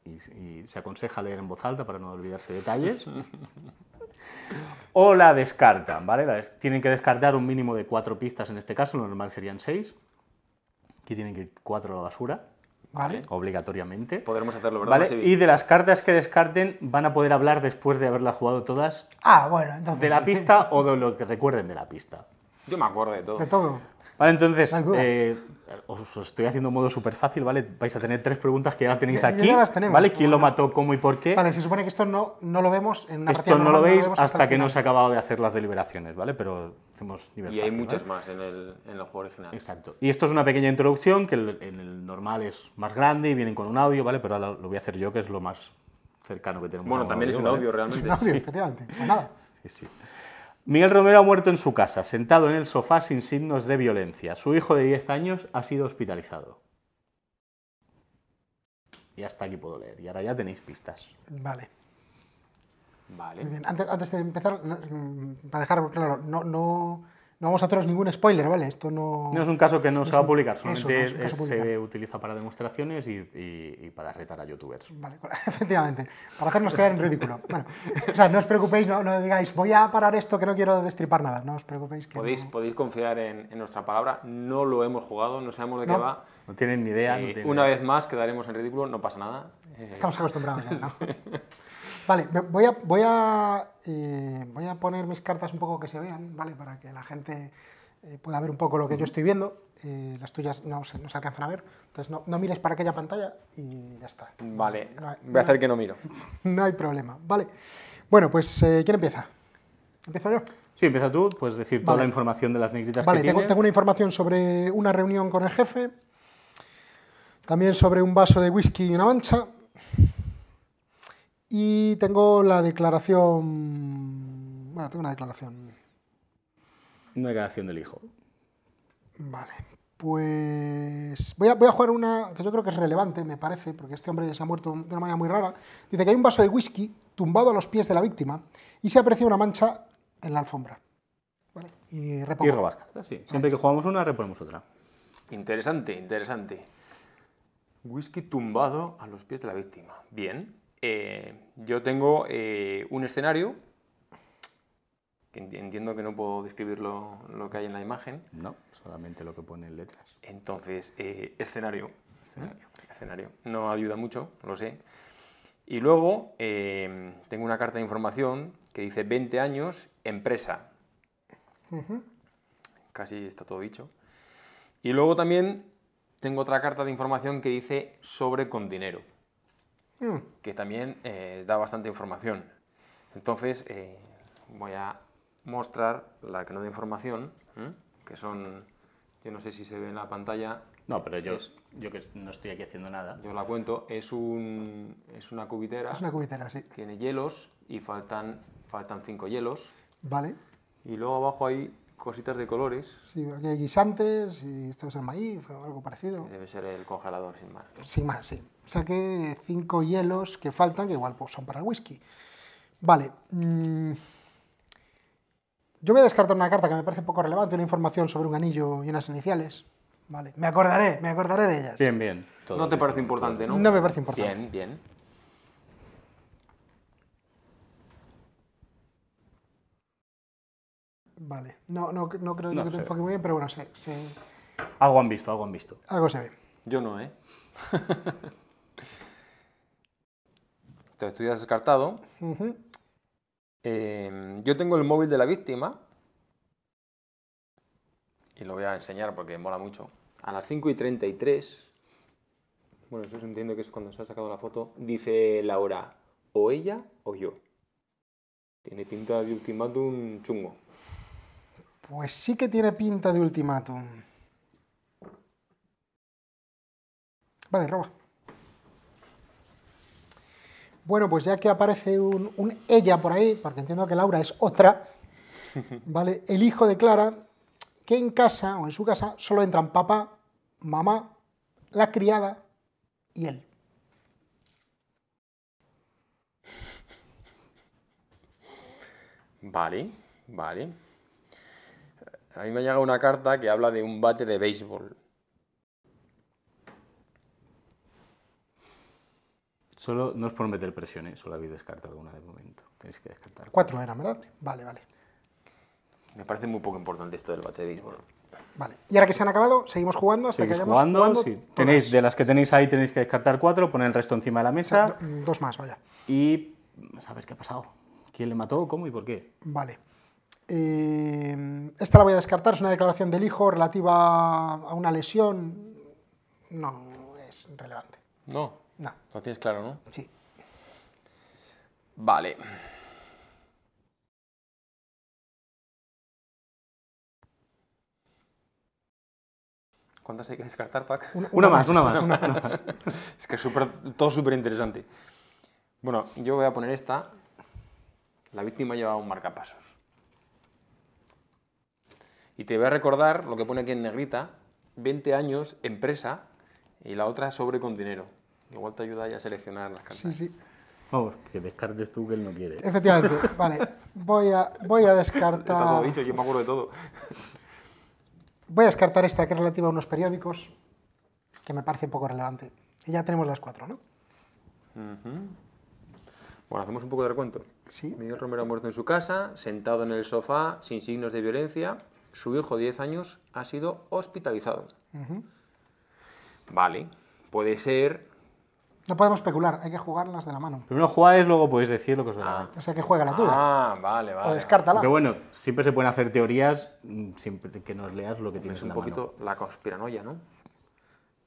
S2: Y, se aconseja leer en voz alta para no olvidarse detalles. o la descartan, ¿vale? tienen que descartar un mínimo de cuatro pistas en este caso, lo normal serían seis. Aquí tienen que ir cuatro a la basura. Vale. Obligatoriamente. Podremos hacerlo, ¿verdad? Y de las cartas que descarten van a poder hablar después de haberlas jugado todas.
S3: Ah, bueno, entonces. De la
S2: pista o de lo que recuerden de la pista.
S3: Yo me acuerdo de todo. De todo.
S2: Vale, entonces, eh, os, estoy haciendo un modo súper fácil, ¿vale? Vais a tener tres preguntas que ya tenéis aquí. ¿Vale? ¿Quién lo mató, cómo y por qué? Vale, se supone
S1: que esto no, no lo vemos en una Esto no lo veis hasta, que no se
S2: ha acabado de hacer las deliberaciones, ¿vale? Pero hacemos nivel Y hay muchas más
S3: en el, en el, juego original. Exacto. Y
S2: esto es una pequeña introducción que el, en el normal es más grande y vienen con un audio, ¿vale? Pero ahora lo voy a hacer yo, que es lo más cercano que tenemos. Bueno,
S3: también es
S1: un audio, realmente. Es un audio, sí. efectivamente. Pues nada. Sí, sí.
S2: Miguel Romero ha muerto en su casa, sentado en el sofá sin signos de violencia. Su hijo de 10 años ha sido hospitalizado. Y hasta aquí puedo leer. Y ahora ya tenéis pistas. Vale. Vale. bien. Antes,
S1: de empezar, mm, para dejar claro, no no vamos a haceros ningún spoiler, ¿vale? Esto no... No es un caso que no, se va a publicar,
S2: solamente se utiliza para demostraciones y, para retar a youtubers. Vale, efectivamente, para hacernos quedar en ridículo. Bueno, o sea, no os
S1: preocupéis, no, digáis, voy a parar esto que no quiero destripar nada, no os
S2: preocupéis.
S3: Que podéis, confiar en, nuestra palabra, no lo hemos jugado, no sabemos de qué va. No tienen ni idea. Eh, una vez más quedaremos en ridículo, no pasa nada. Eh, Estamos acostumbrados ¿no?
S1: Vale, voy a, voy, a, eh, voy a poner mis cartas un poco que se vean, ¿vale? Para que la gente eh, pueda ver un poco lo que yo estoy viendo. Eh, las tuyas no se, alcanzan a ver. Entonces, no, mires para aquella pantalla y ya está.
S3: Vale, voy a hacer que no miro.
S1: No hay problema, vale. Bueno, pues, ¿quién empieza? ¿Empiezo yo?
S2: Sí, empieza tú, pues decir toda la información de las negritas que tengo, tengo
S1: una información sobre una reunión con el jefe, también sobre un vaso de whisky y una mancha, y tengo la declaración. Bueno, tengo una declaración.
S2: Una declaración del hijo.
S1: Vale. Pues voy a, jugar una que yo creo que es relevante, me parece, porque este hombre se ha muerto de una manera muy rara. Dice que hay un vaso de whisky tumbado a los pies de la víctima y se aprecia una mancha en la alfombra. Vale. Y,
S2: repongo. y sí. Siempre que jugamos una, reponemos otra.
S3: Interesante, interesante. Whisky tumbado a los pies de la víctima. Bien. Eh, yo tengo eh, un escenario, que entiendo que no puedo describir lo, que hay en la imagen. No, solamente lo que pone en letras. Entonces, eh, escenario. Escenario. No ayuda mucho, lo sé. Y luego tengo una carta de información que dice 20 años, empresa. Casi está todo dicho. Y luego también tengo otra carta de información que dice sobre con dinero. Mm. que también eh, da bastante información. Entonces, eh, voy a mostrar la que no da información, que son, yo no sé si se ve en la pantalla. No, pero yo, yo que no estoy aquí haciendo nada. Yo la cuento, es, un, es una cubitera. Es una cubitera, sí. Tiene hielos y faltan, faltan cinco hielos. Vale. Y luego abajo ahí cositas de colores.
S1: Sí, aquí hay guisantes y esto es el maíz o algo parecido.
S3: Debe ser el congelador, sin más.
S1: Sin más, sí. Saqué cinco hielos que faltan, que igual pues, son para el whisky. Vale. Mm, yo voy a descartar una carta que me parece poco relevante, una información sobre un anillo y unas iniciales. Vale. Me acordaré, me acordaré de
S2: ellas. Bien, bien. Todo no te parece importante, ¿no? No me parece importante. Bien, bien. Vale,
S1: no, no, no creo que te enfoque muy bien, pero bueno, sé
S2: Algo han visto, algo han visto. Algo se ve. Yo
S3: no, ¿eh? Entonces tú ya has descartado. Em, yo tengo el móvil de la víctima. Y lo voy a enseñar porque mola mucho. A las 5 y 33. Bueno, eso se entiende que es cuando se ha sacado la foto. Dice Laura, o ella o yo. Tiene pinta de un chungo.
S1: Pues sí que tiene pinta de ultimátum. Vale, roba. Bueno, pues ya que aparece un, ella por ahí, porque entiendo que Laura es otra, ¿vale? El hijo de Clara, que en casa o en su casa solo entran papá, mamá, la criada
S3: y él. Vale, vale. A mí me ha llegado una carta que habla de un bate de béisbol.
S2: Solo no es por meter presión, ¿eh? solo habéis descartado
S3: alguna de momento. Tenéis que descartar.
S1: Cuatro eran, ¿verdad? Vale,
S3: vale. Me parece muy poco importante esto del bate de béisbol.
S1: Vale. Y ahora que se han acabado, seguimos jugando hasta jugando. Tenéis,
S2: de las que tenéis ahí tenéis que descartar cuatro, poner el resto encima de la mesa. Mm, dos más, vaya. Y mm, a qué ha pasado. ¿Quién le mató, cómo y por qué?
S1: Vale. Eh, esta la voy a descartar, es una declaración del hijo relativa a una lesión. No, es relevante.
S3: No. No. Lo tienes claro, ¿no? Sí. Vale. ¿Cuántas hay que descartar, Pac? Una, más, una más. es que es todo súper interesante. Bueno, yo voy a poner esta. La víctima lleva un marcapasos. Y te voy a recordar lo que pone aquí en negrita, 20 años, empresa, y la otra sobre con dinero. Igual te ayuda ya a seleccionar las cartas.
S2: Sí, sí. Vamos, que descartes tú que él no quiere. Efectivamente, vale.
S1: Voy a, voy a descartar... Todo dicho, yo me acuerdo de todo. Voy a descartar esta que es relativa a unos periódicos, que me parece un poco relevante. Y ya tenemos las cuatro, ¿no?
S3: Bueno, hacemos un poco de recuento. Sí. Miguel Romero ha muerto en su casa, sentado en el sofá, sin signos de violencia su hijo de 10 años ha sido hospitalizado. Vale, puede ser...
S1: No podemos especular, hay que jugarlas de la mano.
S2: Primero jugáis, luego puedes decir lo que os da. la mano. Ah. O
S3: sea, que juega la tuya. Ah, vale, vale. O descártala. Pero bueno,
S2: siempre se pueden hacer teorías mm, siempre que nos leas lo que tienes Es un poquito
S3: la conspiranoia, ¿no?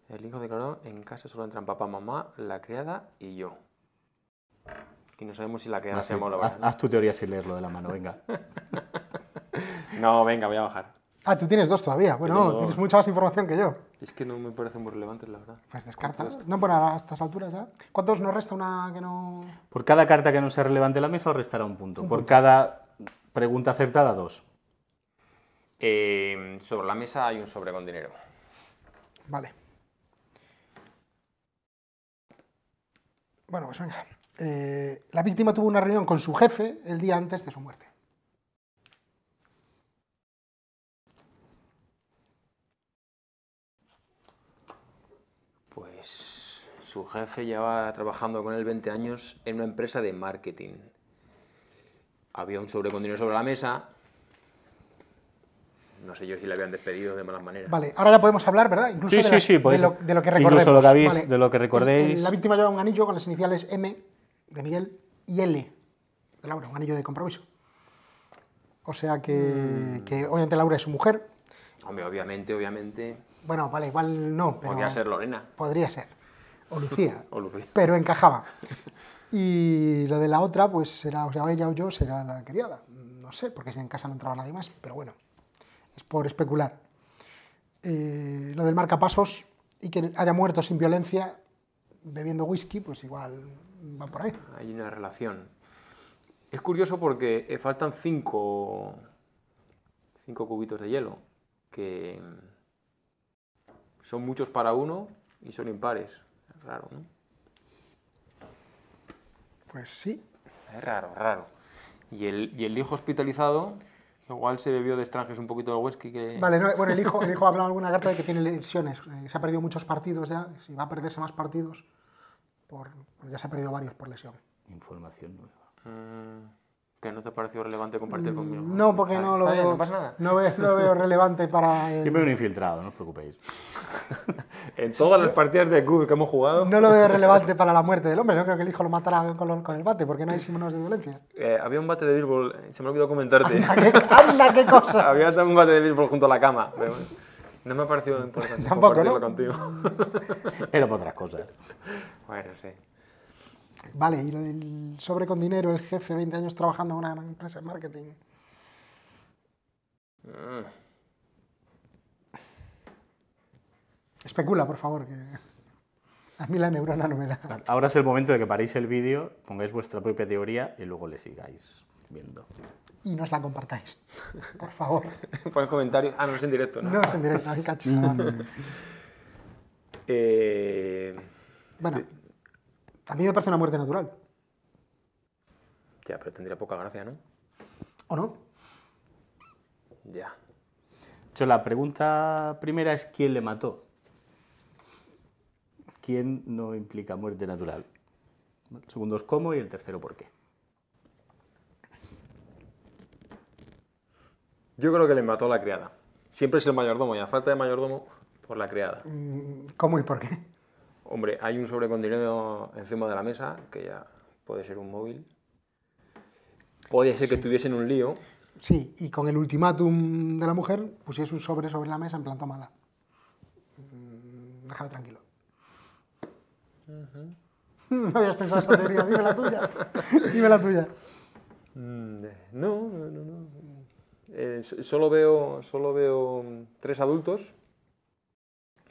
S3: El hijo declaró, en casa solo entran papá, mamá, la criada y yo. Y no sabemos si la criada se o haz tu teoría sin leerlo de la mano, venga. No, venga, voy a bajar. Ah, tú tienes
S1: dos todavía. Bueno, tienes mucha más información que yo.
S3: Es que no me parecen muy relevantes, la verdad. Pues descarta.
S1: No, bueno, a estas alturas ya. ¿eh? ¿Cuántos nos resta una que no...?
S2: Por cada carta que no sea relevante en la mesa, restará un punto. Por cada pregunta acertada, dos.
S3: Eh, sobre la mesa hay un sobre con dinero.
S1: Vale. Bueno, pues venga. Eh, la víctima tuvo una reunión con su jefe el día antes de su muerte.
S3: Su jefe llevaba trabajando con él 20 años en una empresa de marketing. Había un sobre sobre la mesa. No sé yo si le habían despedido de malas maneras. Vale, ahora ya podemos hablar, ¿verdad? Incluso sí, de, sí, sí, de, lo, de, lo, que Incluso lo de lo que recordéis.
S1: La víctima lleva un anillo con las iniciales M de Miguel y L de Laura, un anillo de compromiso. O sea que, mm. que obviamente Laura es su mujer.
S3: Hombre, obviamente, obviamente. Bueno,
S1: vale, igual no. podría ser Lorena. Podría ser.
S3: O Lucía. Pero
S1: encajaba. Y lo de la otra, pues será o sea, ella o yo será la criada. No sé, porque si en casa no entraba nadie más, pero bueno, es por especular. Eh, lo del marcapasos y que haya muerto sin violencia bebiendo whisky, pues igual va por
S3: ahí. Hay una relación. Es curioso porque eh, faltan cinco, cinco cubitos de hielo, que mm, son muchos para uno y son impares raro, ¿no? Pues sí. Es raro, raro. Y el, hijo hospitalizado, igual se bebió de extranjeros un poquito de whisky. Que... Vale, bueno, el hijo, ha
S1: hablado alguna carta de que tiene lesiones. Eh, se ha perdido muchos partidos ya. Si va a perderse más partidos, ya se ha perdido varios por lesión.
S3: Información nueva. Mm que no te ha parecido relevante compartir mm, conmigo. No, porque no lo veo. no pasa nada. No lo
S1: veo relevante para. Siempre un
S2: infiltrado, no os preocupéis. en todas las partidas de Google que
S3: hemos jugado. No lo veo
S1: relevante para la muerte del hombre. No creo que el hijo lo matara con, el bate, porque no hay símbolos de violencia.
S3: Eh, había un bate de béisbol, eh, se me olvidó comentarte. Anda, qué, cosa. había un bate de béisbol junto a la cama. no me ha parecido importante Tampoco, ¿no? contigo. Era para otras cosas. Bueno, sí.
S1: Vale, y lo del sobre con dinero, el jefe, 20 años trabajando en una gran empresa de marketing. Ah. Especula, por favor, que a mí la neurona no me da.
S2: Ahora es el momento de que paréis el vídeo, pongáis vuestra propia
S3: teoría y luego le sigáis viendo.
S1: Y nos la compartáis, por favor.
S3: Pon el comentario. Ah, no es en directo, ¿no? No es en directo, hay eh,
S1: Bueno, a mí me parece una muerte natural.
S3: Ya, pero tendría poca gracia, ¿no? ¿O no? Ya.
S2: Yo la pregunta primera es quién le mató. ¿Quién no implica muerte natural? El segundo es cómo y el tercero por qué.
S3: Yo creo que le mató a la criada. Siempre es el mayordomo y a falta de mayordomo, por la criada.
S1: Mm, ¿Cómo y por qué?
S3: Hombre, hay un dinero encima de la mesa, que ya puede ser un móvil. Puede ser que estuviese en un lío.
S1: Sí, y con el ultimátum de la mujer pusiese un sobre sobre la mesa en planta mala. Mm, déjame tranquilo.
S3: No habías pensado esa teoría, dime la tuya. dime la tuya. Mm, eh, no, no, no. Eh, solo, veo, solo veo tres adultos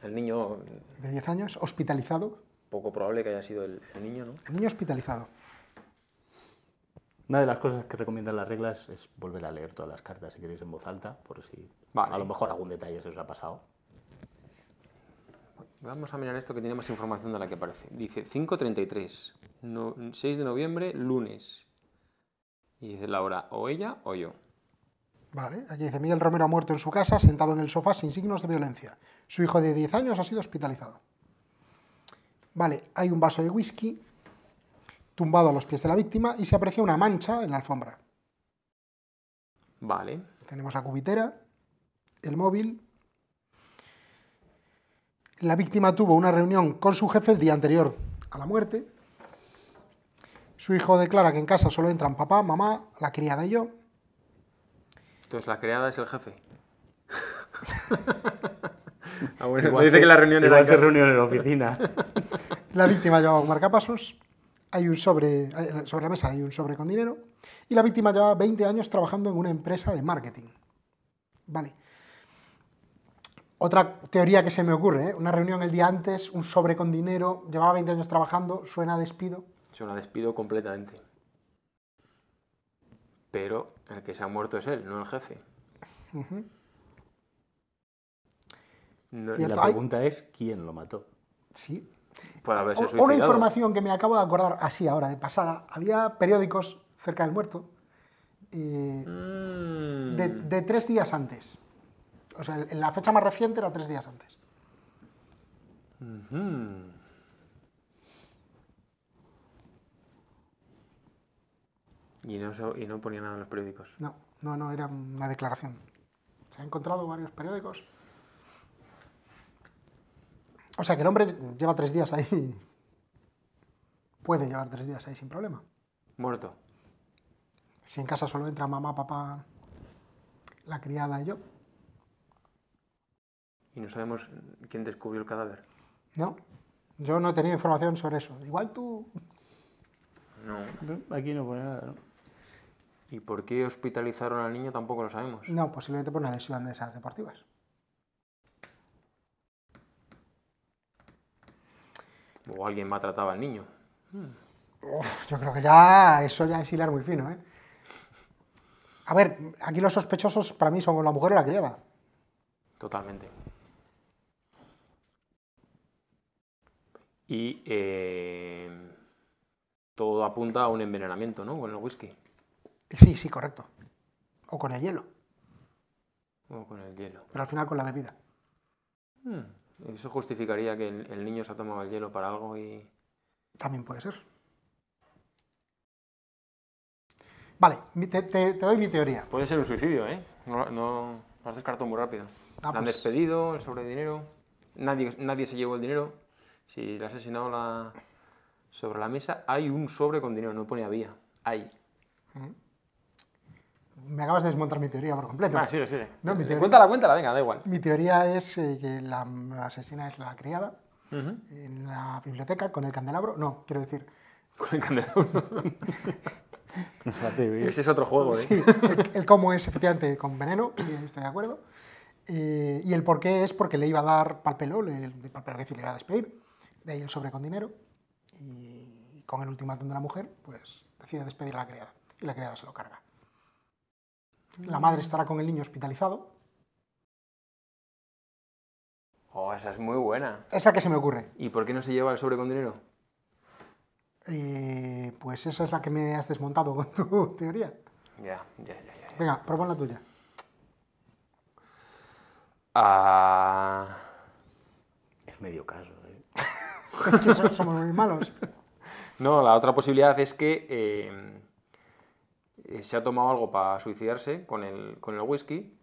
S3: el niño...
S1: ¿De 10 años? ¿Hospitalizado?
S3: Poco probable que haya sido el, niño, ¿no?
S1: El niño hospitalizado.
S2: Una de las cosas que recomiendan las reglas es volver a leer todas las cartas si queréis en voz alta, por si
S3: a lo mejor algún detalle se os ha pasado. Vamos a mirar esto que tiene más información de la que parece. Dice 5.33, 6 de noviembre, lunes. Y dice la hora o ella o yo.
S1: Vale, aquí dice, Miguel Romero ha muerto en su casa, sentado en el sofá, sin signos de violencia. Su hijo de 10 años ha sido hospitalizado. Vale, hay un vaso de whisky tumbado a los pies de la víctima y se aprecia una mancha en la alfombra. Vale. Tenemos la cubitera, el móvil. La víctima tuvo una reunión con su jefe el día anterior a la muerte. Su hijo declara que en casa solo entran papá, mamá, la criada y yo.
S3: Entonces la creada es el jefe. ah, bueno, dice que la reunión era reunión en la oficina.
S1: la víctima llevaba un marcapasos, hay un sobre, sobre la mesa hay un sobre con dinero, y la víctima llevaba 20 años trabajando en una empresa de marketing. Vale. Otra teoría que se me ocurre, ¿eh? una reunión el día antes, un sobre con dinero, llevaba 20 años trabajando, suena despido.
S3: Suena despido completamente. Pero el que se ha muerto es él, no el jefe. Y
S2: la pregunta es, ¿quién lo mató?
S3: Sí. Por Una información
S1: que me acabo de acordar así ahora, de pasada. Había periódicos cerca del muerto eh, mm. de, tres días antes. O sea, en la fecha más reciente era tres días antes.
S3: Y no, y no ponía nada en los periódicos. No,
S1: no, no, era una declaración. Se han encontrado varios periódicos. O sea que el hombre lleva tres días ahí. Puede llevar tres días ahí sin problema. Muerto. Si en casa solo entra mamá, papá, la criada y yo.
S3: ¿Y no sabemos quién descubrió el cadáver?
S1: No. Yo no he tenido información sobre eso. Igual tú... No. Aquí no pone nada,
S3: ¿no? ¿Y por qué hospitalizaron al niño? Tampoco lo sabemos.
S1: No, posiblemente por una lesión de esas deportivas.
S3: O alguien maltrataba al niño.
S1: yo creo que ya eso ya es hilar muy fino. ¿eh? A ver, aquí los sospechosos para mí son la mujer o la criada.
S3: Totalmente. Y eh, todo apunta a un envenenamiento, ¿no? Con el whisky.
S1: Sí, sí, correcto. O con el hielo.
S3: O con el hielo. Pero al final con la bebida. Hmm. ¿Eso justificaría que el, niño se ha tomado el hielo para algo y...?
S1: También puede ser. Vale, te, doy mi teoría. Puede ser un
S3: suicidio, ¿eh? No, lo has descartado muy rápido. Ah, han pues. despedido, el sobre de dinero. Nadie, nadie se llevó el dinero. Si le ha asesinado la... sobre la mesa, hay un sobre con dinero, no pone había. Hay
S1: me acabas de desmontar mi teoría por completo. Ah, sí, sí. No, cuéntala, venga, da igual. Mi teoría es eh, que la asesina es la
S3: criada en
S1: la biblioteca con el candelabro. No, quiero decir. Con el candelabro.
S3: Ese es otro juego, ¿eh? el,
S1: cómo es efectivamente con veneno, estoy de acuerdo. Eh, y el por qué es porque le iba a dar palpelo, el palpelo que le iba a despedir, de ahí el sobre con dinero. Y con el ultimátum de la mujer, pues decide despedir a
S3: la criada. Y la criada se lo carga.
S1: La madre estará con el niño hospitalizado.
S3: Oh, esa es muy buena. Esa que se me ocurre. ¿Y por qué no se lleva el sobre con dinero?
S1: Eh, pues esa es la que me has desmontado con tu teoría.
S3: Ya, ya, ya.
S1: ya, Venga, propon la tuya.
S3: Ah, es medio caso. ¿eh? es que somos muy malos. No, la otra posibilidad es que eh, eh, se ha tomado algo para suicidarse con el, whisky.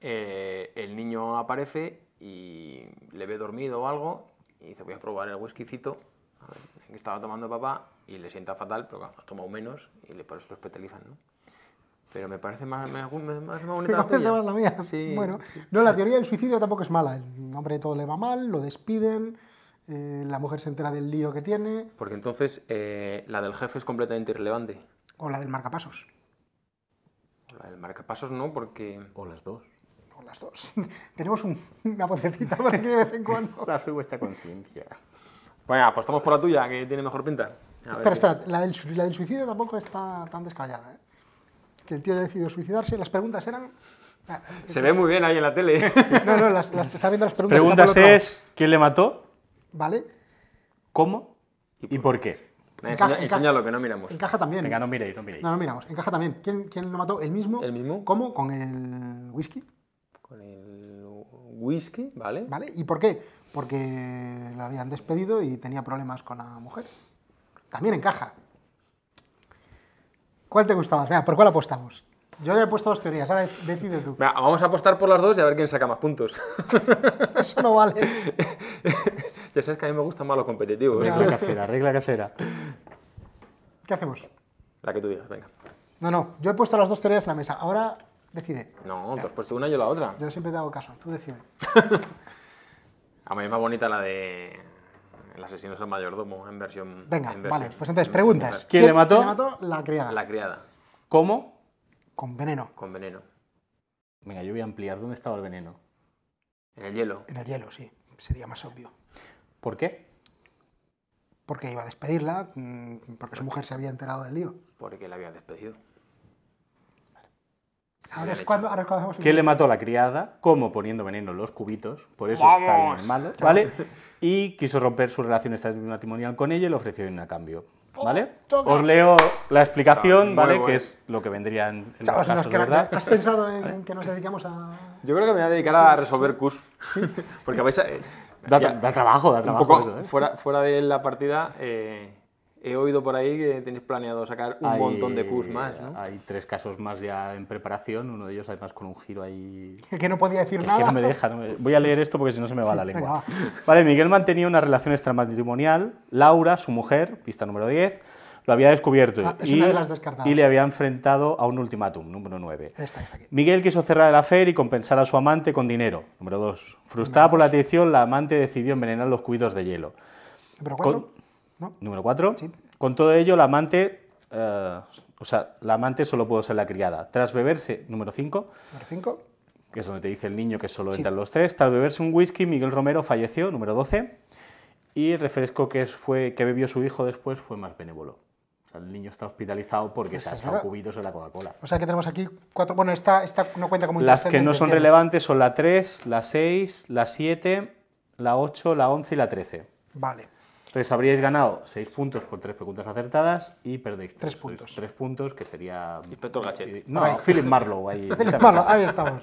S3: Eh, el niño aparece y le ve dormido o algo y dice voy a probar el whiskycito que estaba tomando papá y le sienta fatal, pero ha tomado menos y le, por eso lo hospitalizan, Pero me parece más, bonita Bueno,
S1: no, la teoría del suicidio tampoco es mala. El hombre todo le va mal, lo despiden, eh, la mujer se entera del lío que tiene.
S3: Porque entonces la del jefe es completamente irrelevante.
S1: ¿O la del marcapasos?
S3: La del marcapasos no, porque... O las dos. O las dos.
S1: Tenemos una vocecita por aquí de vez en cuando.
S3: la soy vuestra conciencia. Bueno, apostamos por la tuya, que tiene mejor pinta. espera, espera,
S1: la del, la del, suicidio tampoco está tan descallada, ¿eh?
S2: Que el tío haya decidido
S1: suicidarse, las
S2: preguntas eran...
S3: Ah, Se ve muy bien ahí en la tele. No, no, las, las, está viendo las preguntas. Preguntas es,
S2: ¿quién le mató? Vale. ¿Cómo? ¿Y por qué? Encaja, que no miramos. Encaja también.
S1: Venga, no
S3: miréis, no No,
S1: miramos. Encaja también. ¿Quién, lo mató? ¿El mismo? ¿El mismo? ¿Cómo? ¿Con el whisky?
S3: Con el whisky, ¿vale? ¿Vale?
S1: ¿Y por qué? Porque lo habían despedido y tenía problemas con la mujer. También encaja. ¿Cuál te gustaba? Venga, ¿por cuál apostamos? Yo ya he puesto dos teorías, ahora decide tú.
S3: vamos a apostar por las dos y a ver quién saca más puntos. Eso no vale. ya sabes que a mí me gusta más lo competitivo. Regla casera, regla casera. ¿Qué hacemos? La que tú digas, venga.
S1: No, no, yo he puesto las dos teorías en la mesa. Ahora decide.
S3: No, tú has pues, puesto una y yo la otra. Yo siempre te hago caso, tú decide. a mí es más bonita la de el asesino es mayordomo en versión. Venga, vale, pues entonces preguntas. ¿Quién, mató? ¿Quién le mató? La criada. La criada.
S2: ¿Cómo?
S1: Con veneno.
S3: Con veneno. Venga, yo
S2: voy a ampliar. ¿Dónde estaba el veneno? En el hielo.
S1: En el hielo, sí. Sería más obvio. ¿Por qué? Porque iba a despedirla, mm, porque su mujer se había enterado del lío.
S3: Porque la había despedido. Ahora es, cuando, le mató
S2: a la criada, como poniendo veneno en los cubitos, por eso está bien malo, ¿vale? Y quiso romper su relación matrimonial con ella y le ofreció un cambio, oh, ¿vale? Os leo la explicación,
S3: ¿vale? Que es lo que vendría en, el caso los ¿verdad? ¿Has pensado en
S1: ¿Eh? que nos dedicamos
S3: a...? Yo creo que me voy a dedicar a resolver CUS. Porque vais a, Da, trabajo, da trabajo. ¿eh? fuera, fuera de la partida, eh, he oído por ahí que tenéis planeado sacar un montón de Qs más. ¿no? Hay tres casos más ya en preparación, uno de ellos además con un giro ahí...
S2: Que no podía decir nada. Que no me deja, voy a leer esto porque si no se me va la lengua. Vale, Miguel mantenía una relación extramatrimonial, Laura, su mujer, pista número 10, lo había descubierto ah, y, le había enfrentado a un ultimátum, número 9. Miguel quiso cerrar el afer y compensar a su amante con dinero, número 2. Frustrada por la atención, la amante decidió envenenar los cuidos de hielo. Número 4. Con todo ello, la amante, eh, o sea, la amante solo pudo ser la criada. Tras beberse, número 5. Número Que es donde te dice el niño que solo entran los tres. Tras beberse un whisky, Miguel Romero falleció, número 12. Y el refresco que, fue, que bebió su hijo después fue más benévolo el niño está hospitalizado porque pues se ha echado cubitos en la Coca-Cola.
S1: O sea que tenemos aquí cuatro. Bueno, esta, no cuenta como Las que no son
S2: relevantes son la 3, la 6, la 7, la 8, la 11 y la 13. Vale. Entonces habríais ganado 6 puntos por 3 preguntas acertadas y perdéis 3, puntos. 3 puntos que sería... Inspector Gachet. No, Philip Marlowe. Ahí, Philip Marlowe, ahí estamos.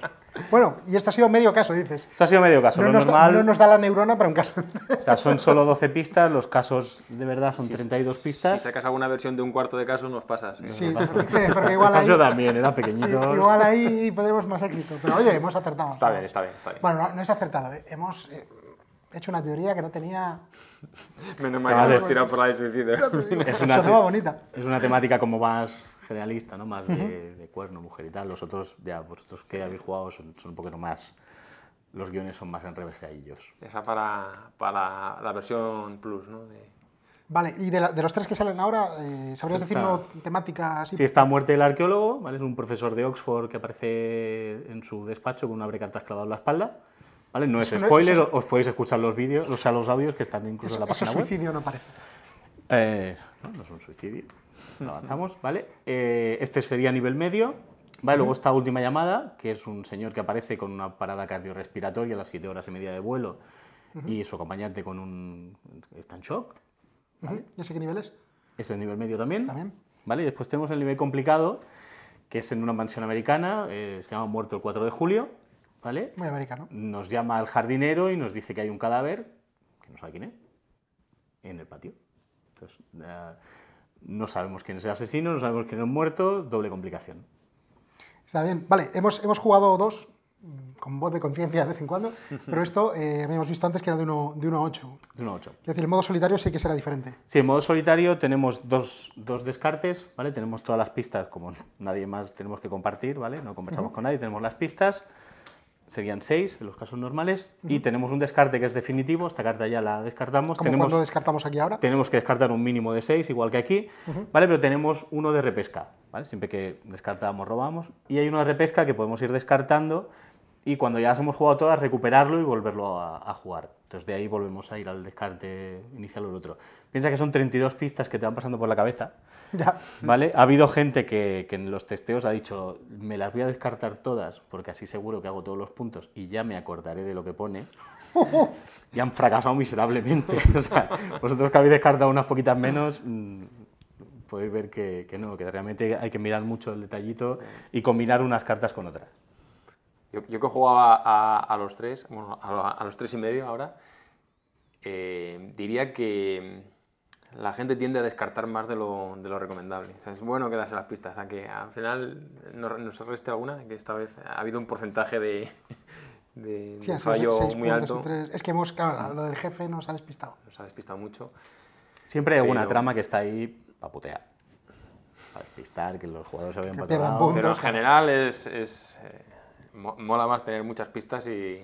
S1: Bueno, y esto ha sido medio caso, dices. Esto ha sido medio caso.
S2: No, lo nos, normal, da, no nos
S3: da
S1: la neurona para un caso.
S2: O sea, son solo 12 pistas, los casos de verdad son 32 pistas. Si
S3: sacas alguna versión de un cuarto de caso nos pasas. ¿eh? Sí, porque igual ahí... Yo también, era pequeñito. Igual ahí
S1: podremos más éxito. Pero oye,
S3: hemos acertado. Está bien, está bien. Está bien.
S1: Bueno, no, es acertado. ¿eh? Hemos... Eh, he hecho una teoría que no tenía.
S2: Menos mal por la suicida. Es una, bonita. Es una temática como más generalista, ¿no? Más de, cuerno, mujer y tal. Los otros, ya, vosotros que habéis jugado son, un poquito más. Los guiones son más en revés a ellos.
S3: Esa para, para la
S2: versión plus, ¿no?
S1: Vale, y de, los tres que salen ahora, eh, ¿sabrías decir decirnos temática así? Sí, está
S2: Muerte del Arqueólogo, ¿vale? Es un profesor de Oxford que aparece en su despacho con un cartas clavado en la espalda no es spoiler, os podéis escuchar los vídeos, o sea, los audios que están incluso en la página eso un suicidio no parece. Eh, no, no es un suicidio. avanzamos, ¿vale? Eh, este sería nivel medio. Vale, luego esta última llamada, que es un señor que aparece con una parada cardiorrespiratoria a las 7 horas y media de vuelo y su acompañante con un... está en shock. ¿vale? sé qué nivel es? Es el nivel medio también. También. Vale, después tenemos el nivel complicado, que es en una mansión americana, eh, se llama Muerto el 4 de julio. ¿vale? Muy americano. Nos llama el jardinero y nos dice que hay un cadáver, que no sabe quién es, en el patio. Entonces, eh, no sabemos quién es el asesino, no sabemos quién es el muerto, doble complicación.
S1: Está bien, vale, hemos, jugado dos, mm, con voz de conciencia de vez en cuando, pero esto eh, habíamos visto antes que era de 1 de a 8.
S2: De 1 a 8. Es decir, el
S1: modo solitario sí que será diferente.
S2: Sí, en modo solitario tenemos dos, descartes, ¿vale? Tenemos todas las pistas, como nadie más tenemos que compartir, ¿vale? No conversamos con nadie, tenemos las pistas serían 6 en los casos normales, y tenemos un descarte que es definitivo, esta carta ya la descartamos. tenemos,
S1: descartamos aquí ahora?
S2: Tenemos que descartar un mínimo de 6, igual que aquí, ¿vale? Pero tenemos uno de repesca, ¿vale? Siempre que descartamos, robamos, y hay uno de repesca que podemos ir descartando, y cuando ya las hemos jugado todas, recuperarlo y volverlo a, jugar. Entonces de ahí volvemos a ir al descarte inicial o el otro. Piensa que son 32 pistas que te van pasando por la cabeza, ¿Vale? Ha habido gente que, en los testeos ha dicho, me las voy a descartar todas, porque así seguro que hago todos los puntos y ya me acordaré de lo que pone. y han fracasado miserablemente. vosotros que habéis descartado unas poquitas menos, mm, podéis ver que, no, que realmente hay que mirar mucho el detallito y combinar unas cartas con otras.
S3: Yo, que jugaba a, a los tres, a, los tres y medio ahora, eh, diría que la gente tiende a descartar más de lo, de lo recomendable. es bueno quedarse las pistas, aunque al final nos, reste alguna, que esta vez ha habido un porcentaje de, de, fallo muy alto.
S1: Es que hemos, lo del jefe nos ha despistado.
S2: Nos ha despistado mucho. Siempre hay alguna trama que está ahí para putear, para
S3: despistar, que los jugadores se habían pateado. Pero en general es, es eh, mola más tener muchas pistas y,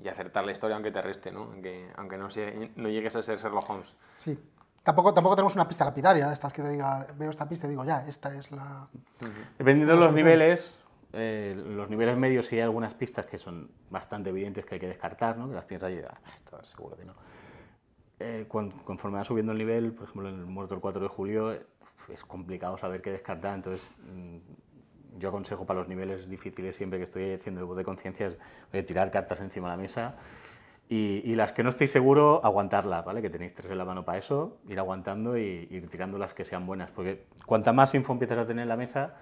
S3: y acertar la historia aunque te reste, ¿no? Aunque, aunque no, no llegues a ser Sherlock Holmes.
S1: Sí, Tampoco, tenemos una pista lapidaria de estas que te diga, veo esta pista y digo, ya, esta es la...
S2: Dependiendo de los niveles, eh, los niveles medios si hay algunas pistas que son bastante evidentes que hay que descartar, que las tienes ahí, ah, esto seguro que no. Eh, conforme va subiendo el nivel, por ejemplo, en el muerto el 4 de julio, es complicado saber qué descartar, entonces mm, yo aconsejo para los niveles difíciles siempre que estoy haciendo el voz de conciencia tirar cartas encima de la mesa y, las que no estéis seguro, aguantarlas, ¿vale? Que tenéis tres en la mano para eso, ir aguantando y ir tirando las que sean buenas. Porque cuanta más info empiezas a tener en la mesa,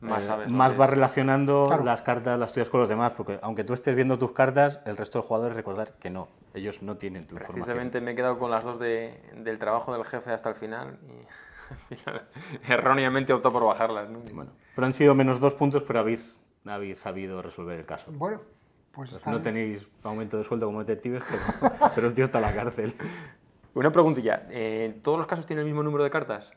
S2: más, eh, vas relacionando las cartas, las tuyas con los demás. Porque aunque tú estés viendo tus cartas, el resto de jugadores recordar que no, ellos no tienen tu Precisamente
S3: me he quedado con las dos de, del trabajo del jefe hasta el final. Y erróneamente opto por bajarlas. Bueno,
S2: pero han sido menos dos puntos, pero habéis, habéis sabido resolver el caso. Bueno,
S3: pues pues no tenéis aumento de sueldo como detectives, pero, el tío está en la cárcel. Una preguntilla. en eh, ¿Todos los casos tiene el mismo número de cartas?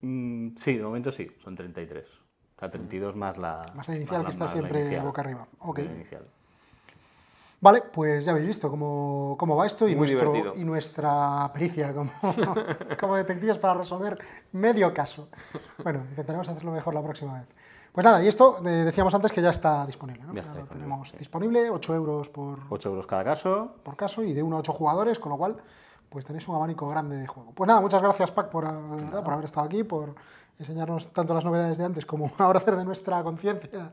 S2: Mm, sí, de momento sí, son 33. O sea, 32 más la... Más la inicial, que está siempre boca arriba. Inicial.
S1: Vale, pues ya habéis visto cómo, va esto y, nuestro, y, nuestra pericia como, como detectives para resolver medio caso. Bueno, intentaremos hacerlo mejor la próxima vez. Pues nada, y esto eh, decíamos antes que ya está disponible,
S2: ¿no? tenemos
S1: disponible, 8 euros por...
S2: 8 euros cada caso.
S1: Por caso, y de 1 a 8 jugadores, con lo cual, pues tenéis un abanico grande de juego. Pues nada, muchas gracias, Pac, por, eh, haber estado aquí, por enseñarnos tanto las novedades de antes como ahora hacer de nuestra conciencia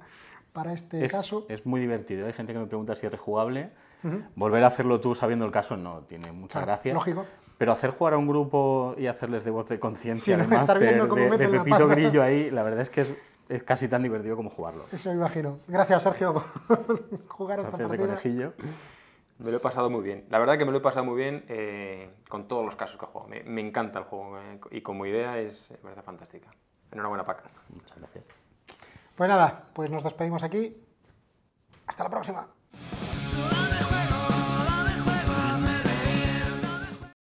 S1: para este caso.
S2: Es muy divertido, hay gente que me pregunta si es rejugable. Volver a hacerlo tú sabiendo el caso no tiene mucha gracia. Lógico. Pero hacer jugar a un grupo y hacerles de voz de conciencia, sí, de, de Pepito Grillo ahí, la verdad es que es es casi tan divertido como jugarlo.
S1: Eso me imagino. Gracias, Sergio, por jugar esta Gracias
S3: partida. me lo he pasado muy bien. La verdad que me lo he pasado muy bien eh, con todos los casos que he jugado. Me, encanta el juego eh, y como idea es, me fantástica. Enhorabuena, Paca. Muchas gracias.
S1: Pues nada, pues nos despedimos aquí. Hasta la próxima.